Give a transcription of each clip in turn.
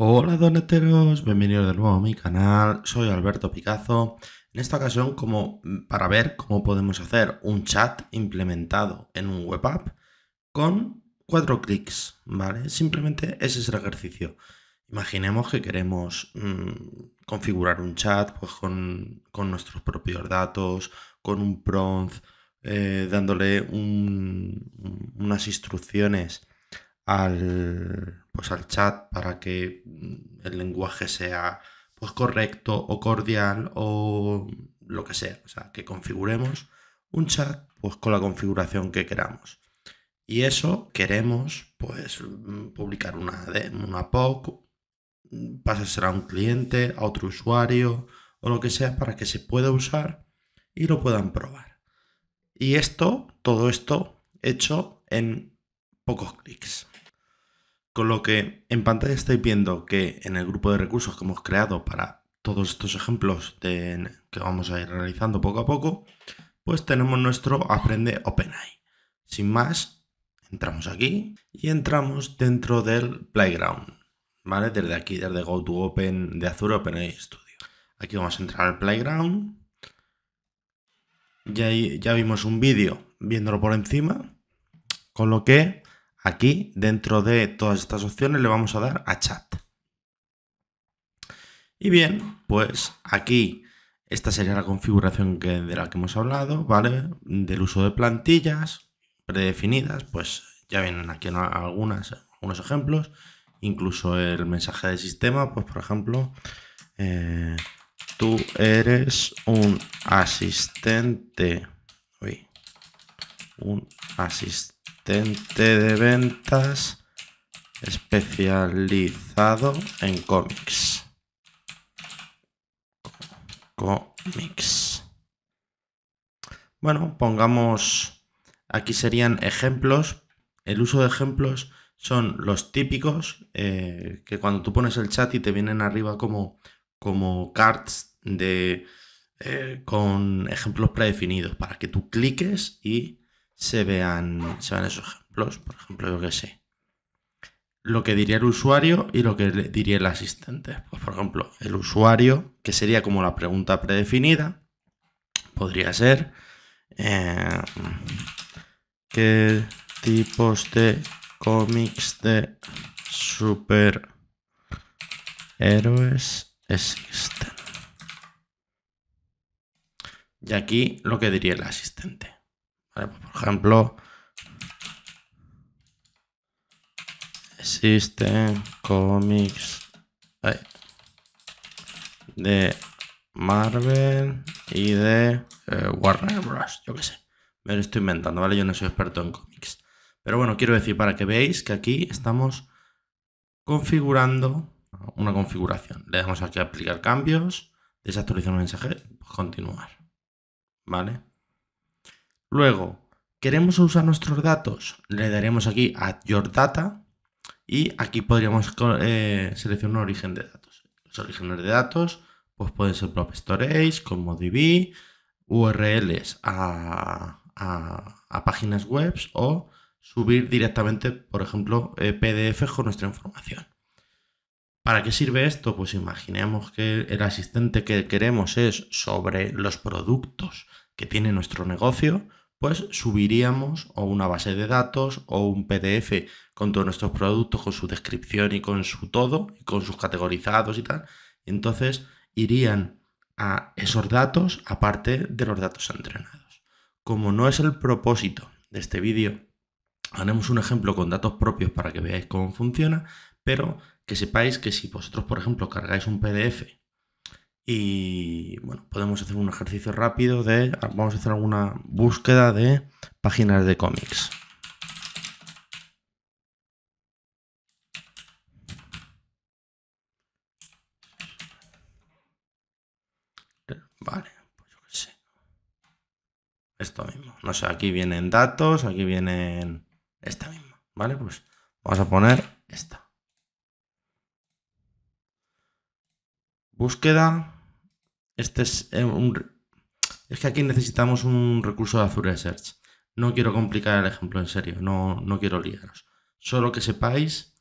Hola doneteros, bienvenidos de nuevo a mi canal, soy Alberto Picazo. En esta ocasión como mm, para ver cómo podemos hacer un chat implementado en un web app con cuatro clics, ¿vale? Simplemente ese es el ejercicio. Imaginemos que queremos mm, configurar un chat pues, con, nuestros propios datos, con un prompt, eh, dándole unas instrucciones al, pues al chat para que mm, el lenguaje sea pues correcto o cordial o lo que sea. O sea, que configuremos un chat pues con la configuración que queramos. Y eso queremos pues mm, publicar una, una POC, mm, ser a un cliente, a otro usuario o lo que sea para que se pueda usar y lo puedan probar. Y esto, todo esto hecho en pocos clics. Con lo que en pantalla estáis viendo que en el grupo de recursos que hemos creado para todos estos ejemplos que vamos a ir realizando poco a poco, pues tenemos nuestro Aprende OpenAI. Sin más, entramos aquí y entramos dentro del Playground, ¿vale? Desde aquí, desde GoToOpen de Azure OpenAI Studio. Aquí vamos a entrar al Playground. Ya, ya vimos un vídeo viéndolo por encima, con lo que Aquí, dentro de todas estas opciones, le vamos a dar a chat. Y bien, pues aquí esta sería la configuración que, de la que hemos hablado, ¿vale? Del uso de plantillas predefinidas, pues ya vienen aquí algunas, algunos ejemplos, incluso el mensaje de sistema, pues por ejemplo, eh, tú eres un asistente, un asistente de ventas especializado en cómics. Cómics. Bueno, pongamos, aquí serían ejemplos. El uso de ejemplos son los típicos eh, que cuando tú pones el chat y te vienen arriba como, como cards de, eh, con ejemplos predefinidos para que tú cliques y se vean, esos ejemplos. Por ejemplo, yo que sé. Lo que diría el usuario y lo que diría el asistente. Pues, por ejemplo, el usuario, que sería como la pregunta predefinida, podría ser eh, qué tipos de cómics de superhéroes existen. Y aquí lo que diría el asistente. Pues, por ejemplo, existen cómics de Marvel y de eh, Warner Bros. Yo qué sé. Me lo estoy inventando, ¿vale? Yo no soy experto en cómics. Pero bueno, quiero decir para que veáis que aquí estamos configurando una configuración. Le damos aquí a aplicar cambios, desactualizar mensaje, continuar. ¿Vale? Luego, queremos usar nuestros datos, le daremos aquí a Your Data y aquí podríamos eh, seleccionar un origen de datos. Los orígenes de datos pues pueden ser Prop Storage, DB, URLs a, páginas web o subir directamente, por ejemplo, eh, PDF con nuestra información. ¿Para qué sirve esto? Pues imaginemos que el asistente que queremos es sobre los productos que tiene nuestro negocio pues subiríamos o una base de datos o un PDF con todos nuestros productos, con su descripción y con su todo, y con sus categorizados y tal. Entonces irían a esos datos aparte de los datos entrenados. Como no es el propósito de este vídeo, haremos un ejemplo con datos propios para que veáis cómo funciona, pero que sepáis que si vosotros, por ejemplo, cargáis un PDF y bueno, podemos hacer un ejercicio rápido de, vamos a hacer alguna búsqueda de páginas de cómics. Vale, pues yo sé. Esto mismo. No sé, aquí vienen datos, aquí vienen esta misma. Vale, pues vamos a poner esta. Búsqueda este es eh, un... Es que aquí necesitamos un recurso de Azure Search. No quiero complicar el ejemplo, en serio, no, no quiero liaros. Solo que sepáis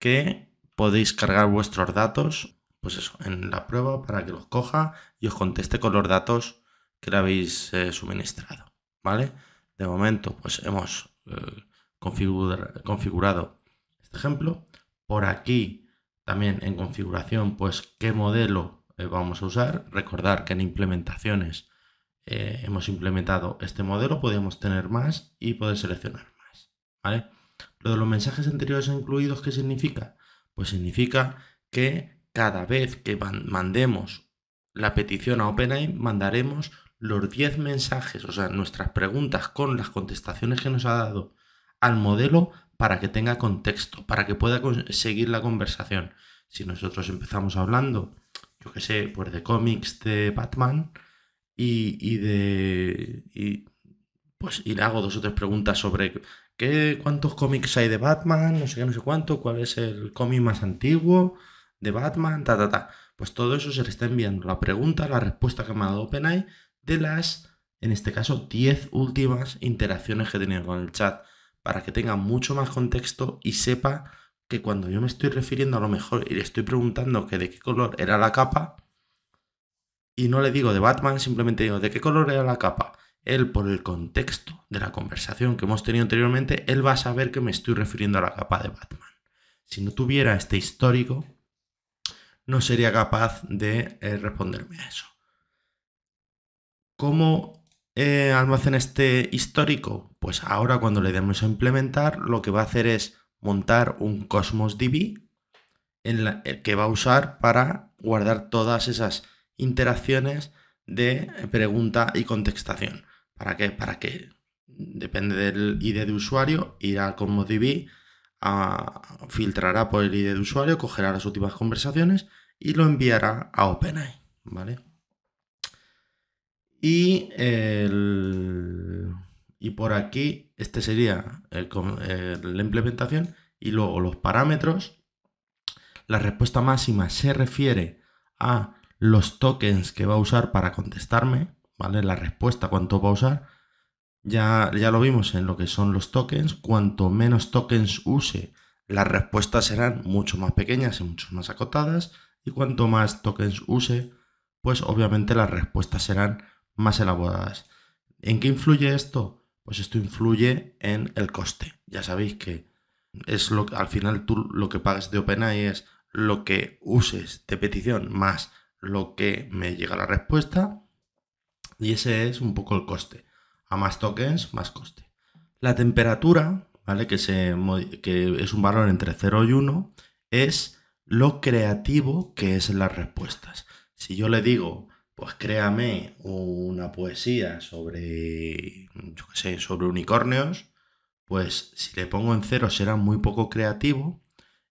que podéis cargar vuestros datos, pues eso, en la prueba para que los coja y os conteste con los datos que le habéis eh, suministrado, ¿vale? De momento, pues hemos eh, configurado este ejemplo. Por aquí, también en configuración, pues qué modelo eh, vamos a usar. Recordar que en implementaciones eh, hemos implementado este modelo, podemos tener más y poder seleccionar más. ¿vale? Lo de los mensajes anteriores incluidos, ¿qué significa? Pues significa que cada vez que mandemos la petición a OpenAI, mandaremos los 10 mensajes, o sea, nuestras preguntas con las contestaciones que nos ha dado al modelo para que tenga contexto, para que pueda seguir la conversación. Si nosotros empezamos hablando yo sé, pues de cómics de Batman y, de... Y, pues y le hago dos o tres preguntas sobre qué, cuántos cómics hay de Batman, no sé qué, no sé cuánto, cuál es el cómic más antiguo de Batman, ta, ta, ta. Pues todo eso se le está enviando la pregunta, la respuesta que me ha dado OpenAI de las, en este caso, 10 últimas interacciones que he tenido con el chat, para que tenga mucho más contexto y sepa que cuando yo me estoy refiriendo a lo mejor y le estoy preguntando que de qué color era la capa, y no le digo de Batman, simplemente digo de qué color era la capa. Él, por el contexto de la conversación que hemos tenido anteriormente, él va a saber que me estoy refiriendo a la capa de Batman. Si no tuviera este histórico, no sería capaz de eh, responderme a eso. ¿Cómo eh, este histórico? Pues ahora cuando le demos a implementar, lo que va a hacer es montar un Cosmos DB en el eh, que va a usar para guardar todas esas interacciones de pregunta y contestación. ¿Para qué? Para que depende del ID de usuario, irá al Cosmos DB, filtrará por el ID de usuario, cogerá las últimas conversaciones y lo enviará a OpenAI. ¿Vale? Y el y por aquí este sería la implementación y luego los parámetros. La respuesta máxima se refiere a los tokens que va a usar para contestarme, ¿vale? La respuesta, cuánto va a usar. Ya, ya lo vimos en lo que son los tokens. Cuanto menos tokens use, las respuestas serán mucho más pequeñas y mucho más acotadas. Y cuanto más tokens use, pues obviamente las respuestas serán más elaboradas. ¿En qué influye esto? pues esto influye en el coste. Ya sabéis que es lo al final tú lo que pagas de OpenAI es lo que uses de petición más lo que me llega la respuesta y ese es un poco el coste. A más tokens, más coste. La temperatura, ¿vale? Que, se, que es un valor entre 0 y 1, es lo creativo que es en las respuestas. Si yo le digo pues créame una poesía sobre, yo qué sé, sobre unicornios, pues si le pongo en cero será muy poco creativo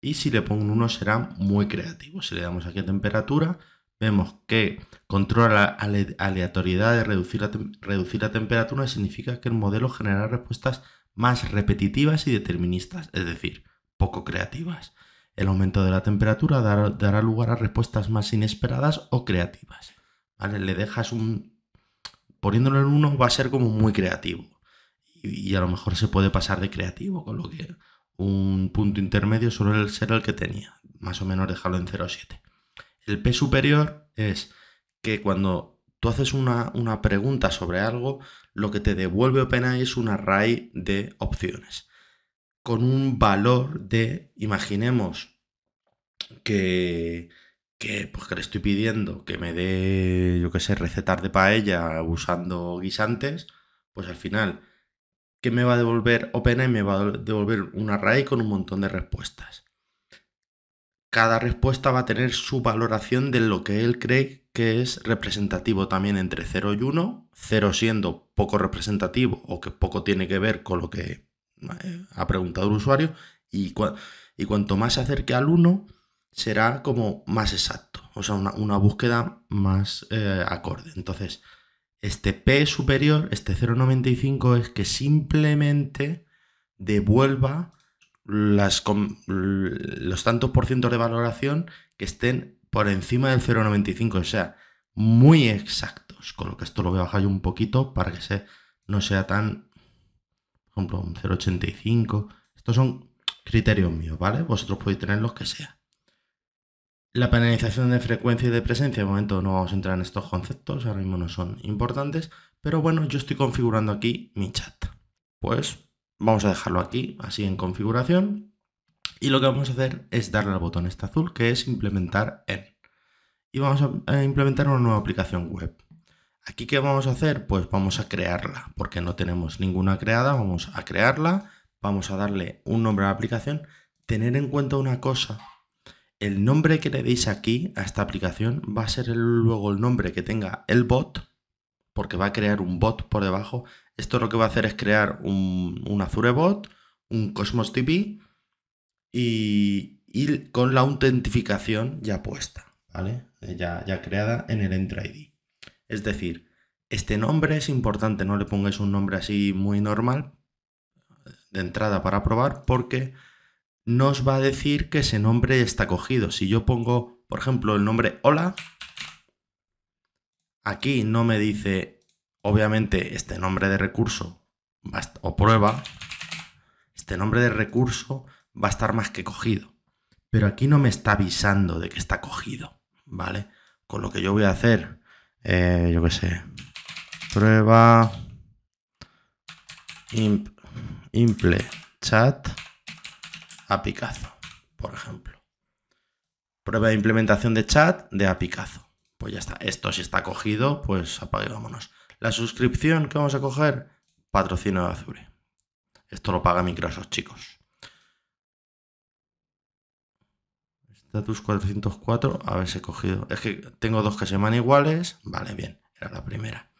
y si le pongo en uno será muy creativo. Si le damos aquí a temperatura, vemos que controla la aleatoriedad de reducir la, reducir la temperatura significa que el modelo generará respuestas más repetitivas y deterministas, es decir, poco creativas. El aumento de la temperatura dará lugar a respuestas más inesperadas o creativas. Le dejas un... Poniéndolo en uno va a ser como muy creativo. Y, a lo mejor se puede pasar de creativo, con lo que un punto intermedio suele ser el que tenía. Más o menos dejarlo en 0,7. El P superior es que cuando tú haces una, una pregunta sobre algo, lo que te devuelve OpenAI es un array de opciones con un valor de, imaginemos que, que, pues, le estoy pidiendo que me dé, yo qué sé, recetar de paella usando guisantes, pues al final, ¿qué me va a devolver OpenAI? Me va a devolver un array con un montón de respuestas. Cada respuesta va a tener su valoración de lo que él cree que es representativo también entre 0 y 1, 0 siendo poco representativo o que poco tiene que ver con lo que eh, ha preguntado el usuario, y, y cuanto más se acerque al 1, será como más exacto, o sea, una, búsqueda más eh, acorde. Entonces, este P superior, este 0,95, es que simplemente devuelva las, los tantos por ciento de valoración que estén por encima del 0,95, o sea, muy exactos, con lo que esto lo voy a bajar un poquito para que no sea tan, por ejemplo, un 0,85. Estos son criterios míos, ¿vale? Vosotros podéis tener los que sea. La penalización de frecuencia y de presencia, de momento no vamos a entrar en estos conceptos, ahora mismo no son importantes, pero bueno, yo estoy configurando aquí mi chat. Pues vamos a dejarlo aquí, así en configuración, y lo que vamos a hacer es darle al botón este azul, que es implementar en. Y vamos a implementar una nueva aplicación web. Aquí, ¿qué vamos a hacer? Pues vamos a crearla, porque no tenemos ninguna creada, vamos a crearla, vamos a darle un nombre a la aplicación. Tener en cuenta una cosa, el nombre que le deis aquí a esta aplicación va a ser luego el nombre que tenga el bot, porque va a crear un bot por debajo. Esto lo que va a hacer es crear un, Azure bot, un Cosmos DB y, con la autentificación ya puesta, ¿vale? Ya, ya creada en el entra ID. Es decir, este nombre es importante, no le pongáis un nombre así muy normal de entrada para probar porque nos va a decir que ese nombre está cogido. Si yo pongo, por ejemplo, el nombre hola, aquí no me dice, obviamente, este nombre de recurso o prueba, este nombre de recurso va a estar más que cogido. Pero aquí no me está avisando de que está cogido, ¿vale? Con lo que yo voy a hacer, eh, yo qué sé, prueba imple chat a por ejemplo. Prueba de implementación de chat de a Picazo. Pues ya está. Esto si está cogido, pues apague, La suscripción que vamos a coger, patrocinio de Azure. Esto lo paga Microsoft, chicos. Status 404, a ver si he cogido. Es que tengo dos que se llaman iguales. Vale, bien, era la primera.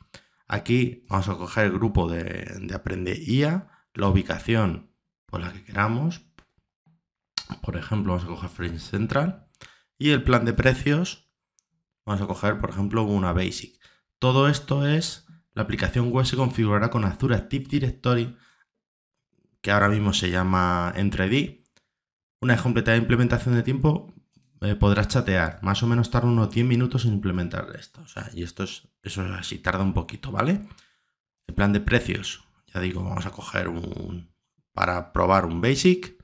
Aquí vamos a coger el grupo de, de Aprende IA, la ubicación, por la que queramos, por ejemplo, vamos a coger Frames Central y el plan de precios, vamos a coger, por ejemplo, una Basic. Todo esto es, la aplicación web se configurará con Azure Active Directory, que ahora mismo se llama D Una vez completada la implementación de tiempo, eh, podrás chatear. Más o menos tarda unos 10 minutos en implementar esto. y esto es, eso es así, tarda un poquito, ¿vale? El plan de precios, ya digo, vamos a coger un, para probar un Basic.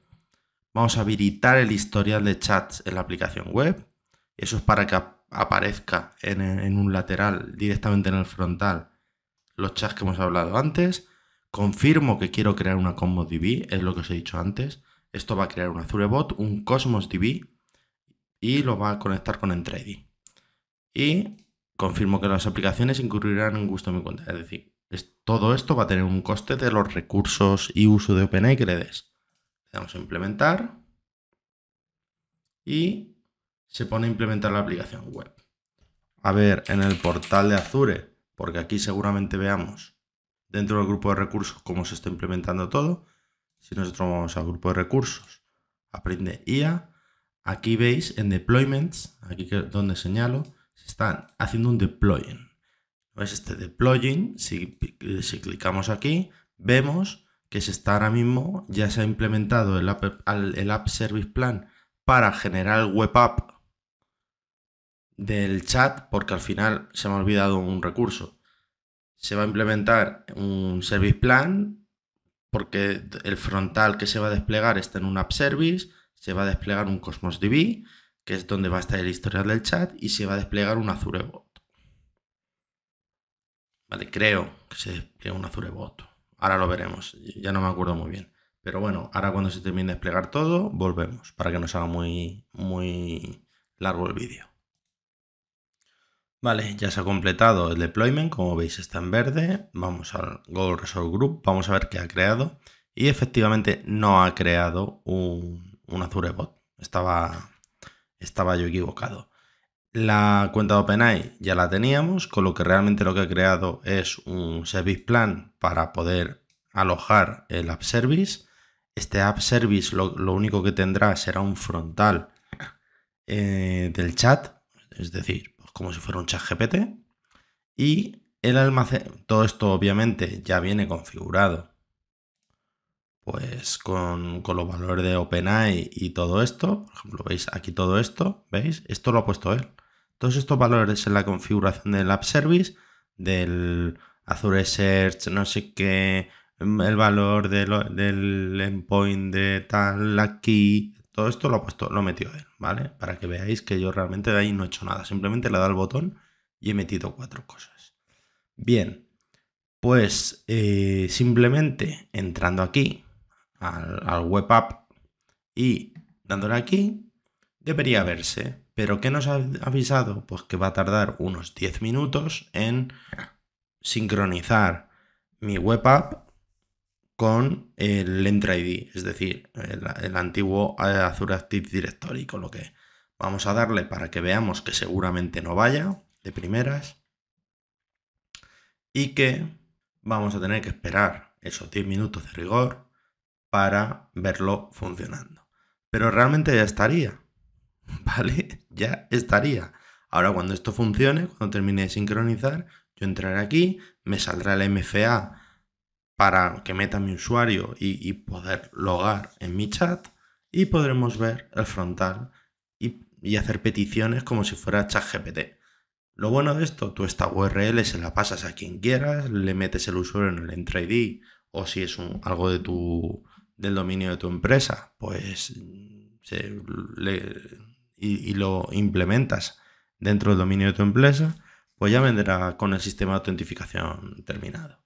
Vamos a habilitar el historial de chats en la aplicación web. Eso es para que aparezca en, un lateral, directamente en el frontal, los chats que hemos hablado antes. Confirmo que quiero crear una Cosmos DB, es lo que os he dicho antes. Esto va a crear un Bot, un Cosmos DB y lo va a conectar con EntraID. Y confirmo que las aplicaciones incurrirán en gusto en mi cuenta. Es decir, todo esto va a tener un coste de los recursos y uso de OpenAI que damos a implementar y se pone a implementar la aplicación web. A ver, en el portal de Azure, porque aquí seguramente veamos dentro del grupo de recursos cómo se está implementando todo. Si nosotros vamos al grupo de recursos, aprende IA, aquí veis en deployments, aquí que, donde señalo, se están haciendo un deploying. ¿Veis este deploying? Si, si clicamos aquí, vemos que se está ahora mismo, ya se ha implementado el App, Service Plan para generar el web app del chat, porque al final se me ha olvidado un recurso. Se va a implementar un Service Plan, porque el frontal que se va a desplegar está en un App Service, se va a desplegar un Cosmos DB, que es donde va a estar el historial del chat, y se va a desplegar un Azure Bot. Vale, creo que se despliega un Azure Bot. Ahora lo veremos, ya no me acuerdo muy bien. Pero bueno, ahora cuando se termine de desplegar todo, volvemos para que no sea haga muy, muy largo el vídeo. Vale, ya se ha completado el deployment, como veis está en verde. Vamos al Google Resource Group, vamos a ver qué ha creado. Y efectivamente no ha creado un, Azure Bot. Estaba, estaba yo equivocado. La cuenta de OpenAI ya la teníamos, con lo que realmente lo que he creado es un service plan para poder alojar el app service. Este app service lo, único que tendrá será un frontal eh, del chat, es decir, pues como si fuera un chat GPT. Y el almacén, todo esto obviamente ya viene configurado pues con, con, los valores de OpenAI y todo esto, por ejemplo, veis aquí todo esto, ¿veis? Esto lo ha puesto él todos estos valores en la configuración del App Service, del Azure Search, no sé qué, mm, el valor del endpoint de tal aquí, todo esto lo ha puesto, lo metió él, ¿vale? Para que veáis que yo realmente de ahí no he hecho nada, simplemente le he dado al botón y he metido cuatro cosas. Bien, pues eh, simplemente entrando aquí al, al web app y dándole aquí, debería verse ¿Pero qué nos ha avisado? Pues que va a tardar unos 10 minutos en sincronizar mi web app con el Entra ID, es decir, el, el antiguo Azure Active Directory, con lo que vamos a darle para que veamos que seguramente no vaya de primeras y que vamos a tener que esperar esos 10 minutos de rigor para verlo funcionando. Pero realmente ya estaría. ¿vale? Ya estaría. Ahora cuando esto funcione, cuando termine de sincronizar, yo entraré aquí, me saldrá el MFA para que meta mi usuario y, poder logar en mi chat y podremos ver el frontal y, hacer peticiones como si fuera chat GPT Lo bueno de esto, tú esta URL se la pasas a quien quieras, le metes el usuario en el Entry o si es algo de tu, del dominio de tu empresa, pues se, le, y, lo implementas dentro del dominio de tu empresa, pues ya vendrá con el sistema de autentificación terminado.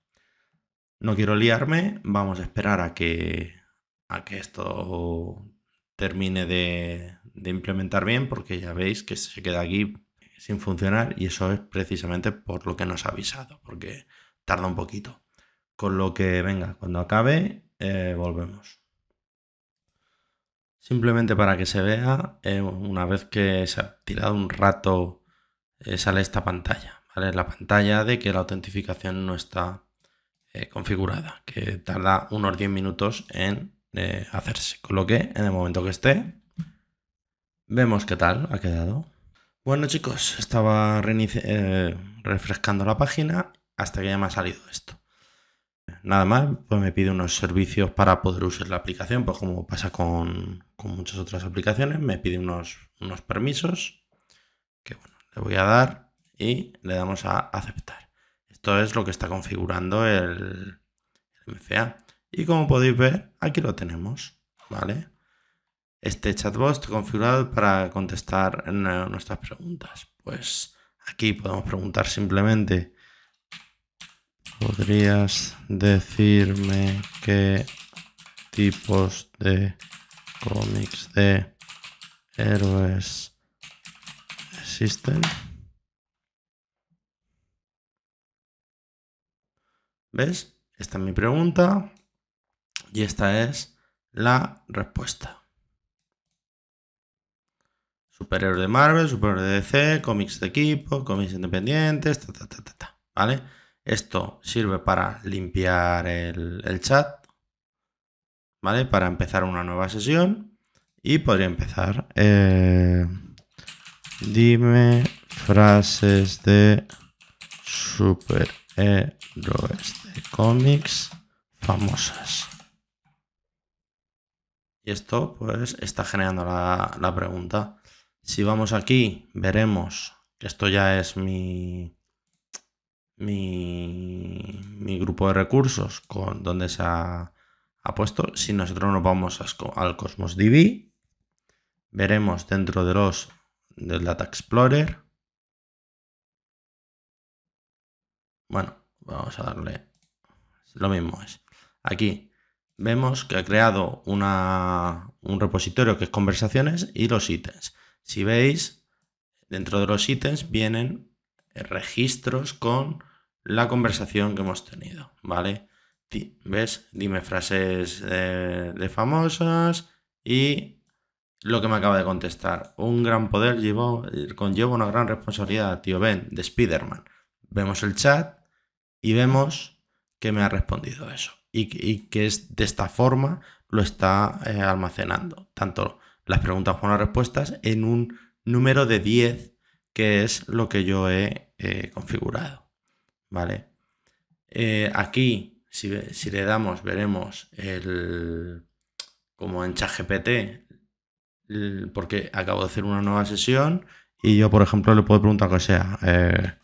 No quiero liarme, vamos a esperar a que, a que esto termine de, implementar bien, porque ya veis que se queda aquí sin funcionar y eso es precisamente por lo que nos ha avisado, porque tarda un poquito. Con lo que, venga, cuando acabe, eh, volvemos. Simplemente para que se vea, eh, una vez que se ha tirado un rato, eh, sale esta pantalla, ¿vale? La pantalla de que la autentificación no está eh, configurada, que tarda unos 10 minutos en hacerse. Con lo que, en el momento que esté, vemos qué tal ha quedado. Bueno chicos, estaba refrescando la página hasta que ya me ha salido esto nada más, pues me pide unos servicios para poder usar la aplicación, pues como pasa con, muchas otras aplicaciones, me pide unos, permisos que bueno, le voy a dar y le damos a aceptar. Esto es lo que está configurando el, MFA. Y como podéis ver, aquí lo tenemos, ¿vale? Este chatbot configurado para contestar eh, nuestras preguntas. Pues aquí podemos preguntar simplemente ¿Podrías decirme qué tipos de cómics de héroes existen? ¿Ves? Esta es mi pregunta y esta es la respuesta. Superhéroes de Marvel, superhéroes de DC, cómics de equipo, cómics independientes, ta, ta, ta, ta, ¿vale? Esto sirve para limpiar el, chat, ¿vale? Para empezar una nueva sesión y podría empezar. Eh, dime frases de superhéroes de cómics famosas. Y esto pues está generando la, la pregunta. Si vamos aquí, veremos que esto ya es mi, mi, grupo de recursos con donde se ha, puesto. Si nosotros nos vamos al Cosmos DB, veremos dentro de los del Data Explorer. Bueno, vamos a darle lo mismo es. Aquí vemos que ha creado una, un repositorio que es conversaciones y los ítems. Si veis, dentro de los ítems vienen registros con la conversación que hemos tenido, ¿vale? ¿Ves? Dime frases eh, de, famosas y lo que me acaba de contestar. Un gran poder conlleva una gran responsabilidad, tío Ben, de Spider-Man. Vemos el chat y vemos que me ha respondido eso. Y, que es de esta forma lo está eh, almacenando. Tanto las preguntas como las respuestas en un número de 10, que es lo que yo he eh, configurado. ¿vale? Eh, aquí, si, le damos, veremos el, como en ChatGPT, porque acabo de hacer una nueva sesión y yo, por ejemplo, le puedo preguntar que sea, eh,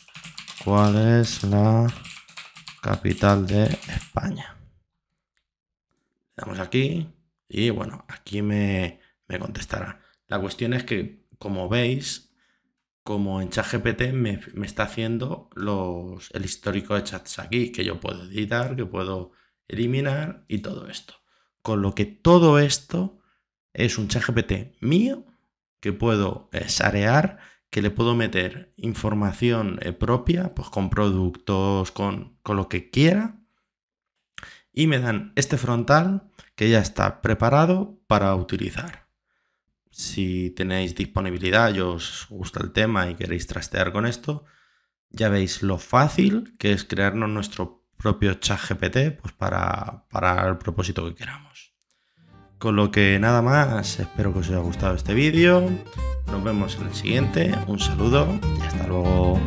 ¿cuál es la capital de España? Le damos aquí y bueno, aquí me, me contestará. La cuestión es que, como veis, como en ChatGPT me, está haciendo el histórico de chats aquí, que yo puedo editar, que puedo eliminar y todo esto. Con lo que todo esto es un ChatGPT mío que puedo sharear, eh, sarear, que le puedo meter información eh, propia, pues con productos, con, con lo que quiera. Y me dan este frontal que ya está preparado para utilizar. Si tenéis disponibilidad y os gusta el tema y queréis trastear con esto, ya veis lo fácil que es crearnos nuestro propio chat GPT pues para, para el propósito que queramos. Con lo que nada más, espero que os haya gustado este vídeo. Nos vemos en el siguiente. Un saludo y hasta luego.